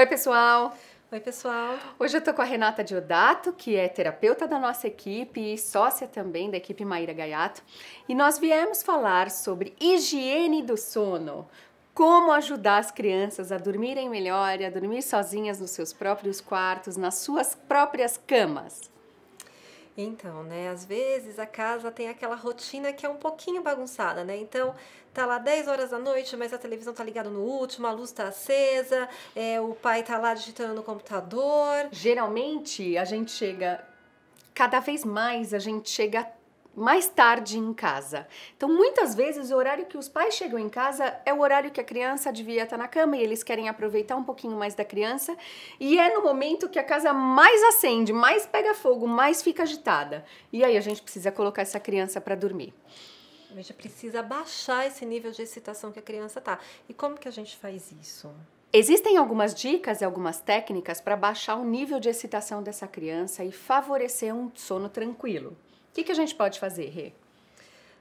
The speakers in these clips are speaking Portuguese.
Oi, pessoal! Oi, pessoal! Hoje eu tô com a Renata Diodato, que é terapeuta da nossa equipe e sócia também da equipe Maíra Gaiato. E nós viemos falar sobre higiene do sono. Como ajudar as crianças a dormirem melhor e a dormir sozinhas nos seus próprios quartos, nas suas próprias camas. Então, né, às vezes a casa tem aquela rotina que é um pouquinho bagunçada, né? Então, tá lá 10 horas da noite, mas a televisão tá ligada no último, a luz tá acesa, é, o pai tá lá digitando no computador. Geralmente, a gente chega cada vez mais a gente chega mais tarde em casa. Então, muitas vezes, o horário que os pais chegam em casa é o horário que a criança devia estar na cama e eles querem aproveitar um pouquinho mais da criança. E é no momento que a casa mais acende, mais pega fogo, mais fica agitada. E aí a gente precisa colocar essa criança para dormir. A gente precisa baixar esse nível de excitação que a criança tá. E como que a gente faz isso? Existem algumas dicas e algumas técnicas para baixar o nível de excitação dessa criança e favorecer um sono tranquilo. O que, que a gente pode fazer, Rê?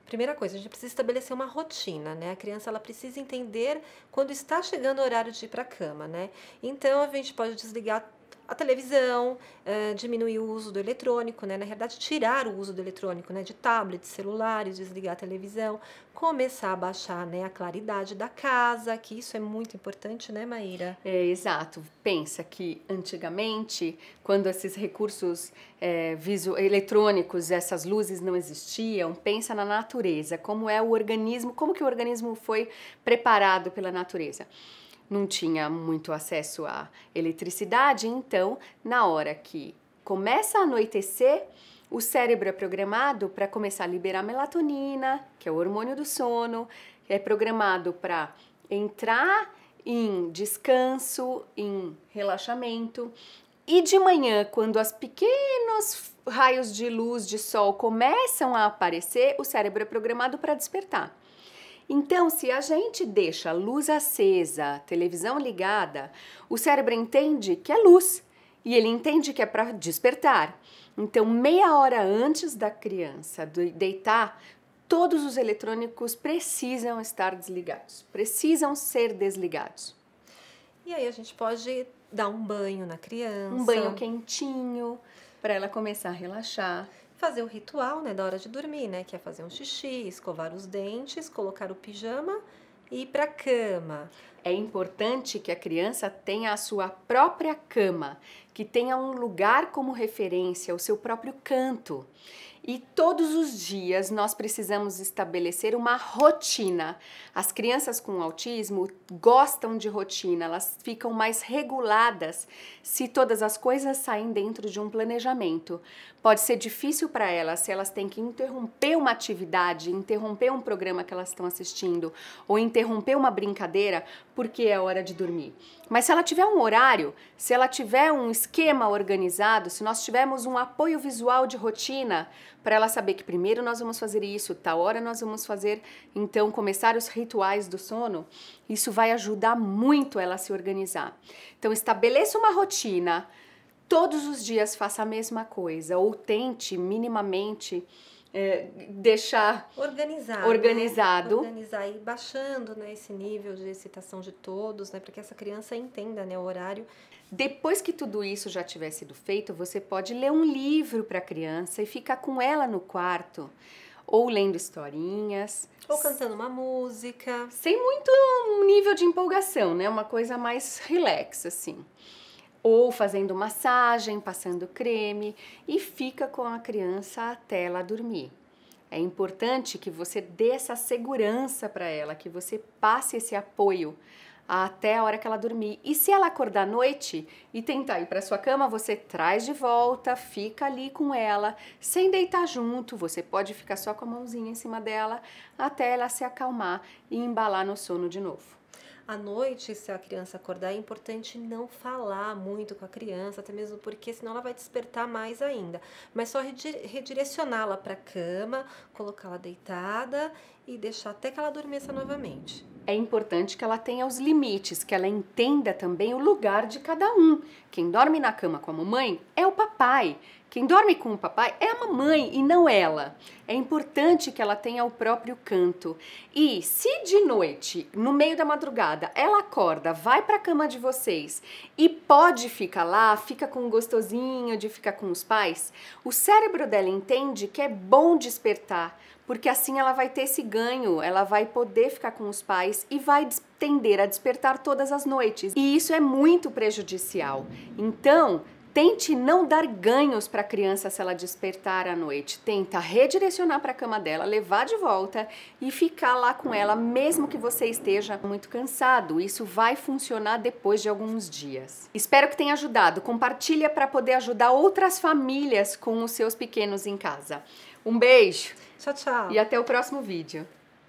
Primeira coisa, a gente precisa estabelecer uma rotina, né? A criança ela precisa entender quando está chegando o horário de ir para a cama, né? Então a gente pode desligar a televisão, diminuir o uso do eletrônico, né? na realidade, tirar o uso do eletrônico, né? de tablets, celulares, desligar a televisão, começar a baixar né? a claridade da casa, que isso é muito importante, né, Maíra? É, exato. Pensa que antigamente, quando esses recursos é, visu eletrônicos, essas luzes não existiam, pensa na natureza, como é o organismo, como que o organismo foi preparado pela natureza não tinha muito acesso à eletricidade, então, na hora que começa a anoitecer, o cérebro é programado para começar a liberar melatonina, que é o hormônio do sono, é programado para entrar em descanso, em relaxamento. E de manhã, quando os pequenos raios de luz de sol começam a aparecer, o cérebro é programado para despertar. Então, se a gente deixa a luz acesa, televisão ligada, o cérebro entende que é luz e ele entende que é para despertar. Então, meia hora antes da criança deitar, todos os eletrônicos precisam estar desligados, precisam ser desligados. E aí a gente pode dar um banho na criança. Um banho quentinho para ela começar a relaxar fazer o ritual né, da hora de dormir, né? Que é fazer um xixi, escovar os dentes, colocar o pijama e ir para a cama. É importante que a criança tenha a sua própria cama, que tenha um lugar como referência, o seu próprio canto. E todos os dias nós precisamos estabelecer uma rotina. As crianças com autismo gostam de rotina, elas ficam mais reguladas se todas as coisas saem dentro de um planejamento. Pode ser difícil para elas se elas têm que interromper uma atividade, interromper um programa que elas estão assistindo ou interromper uma brincadeira porque é hora de dormir. Mas se ela tiver um horário, se ela tiver um esquema organizado, se nós tivermos um apoio visual de rotina, para ela saber que primeiro nós vamos fazer isso, tal hora nós vamos fazer, então começar os rituais do sono, isso vai ajudar muito ela a se organizar. Então estabeleça uma rotina, todos os dias faça a mesma coisa ou tente minimamente é, deixar organizado, organizado. Né? organizar e baixando né, esse nível de excitação de todos, né, para que essa criança entenda né, o horário. Depois que tudo isso já tiver sido feito, você pode ler um livro para a criança e ficar com ela no quarto, ou lendo historinhas, ou cantando uma música, sem muito nível de empolgação, né, uma coisa mais relaxa assim ou fazendo massagem, passando creme e fica com a criança até ela dormir. É importante que você dê essa segurança para ela, que você passe esse apoio até a hora que ela dormir. E se ela acordar à noite e tentar ir para sua cama, você traz de volta, fica ali com ela, sem deitar junto. Você pode ficar só com a mãozinha em cima dela até ela se acalmar e embalar no sono de novo. À noite, se a criança acordar, é importante não falar muito com a criança, até mesmo porque senão ela vai despertar mais ainda. Mas só redirecioná-la para a cama, colocá-la deitada e deixar até que ela adormeça novamente. É importante que ela tenha os limites, que ela entenda também o lugar de cada um. Quem dorme na cama com a mamãe é o papai. Quem dorme com o papai é a mamãe e não ela. É importante que ela tenha o próprio canto. E se de noite, no meio da madrugada, ela acorda, vai para a cama de vocês e pode ficar lá, fica com um gostosinho de ficar com os pais, o cérebro dela entende que é bom despertar, porque assim ela vai ter esse ganho, ela vai poder ficar com os pais e vai tender a despertar todas as noites. E isso é muito prejudicial. Então, Tente não dar ganhos para a criança se ela despertar à noite. Tenta redirecionar para a cama dela, levar de volta e ficar lá com ela, mesmo que você esteja muito cansado. Isso vai funcionar depois de alguns dias. Espero que tenha ajudado. Compartilha para poder ajudar outras famílias com os seus pequenos em casa. Um beijo. Tchau, tchau. E até o próximo vídeo.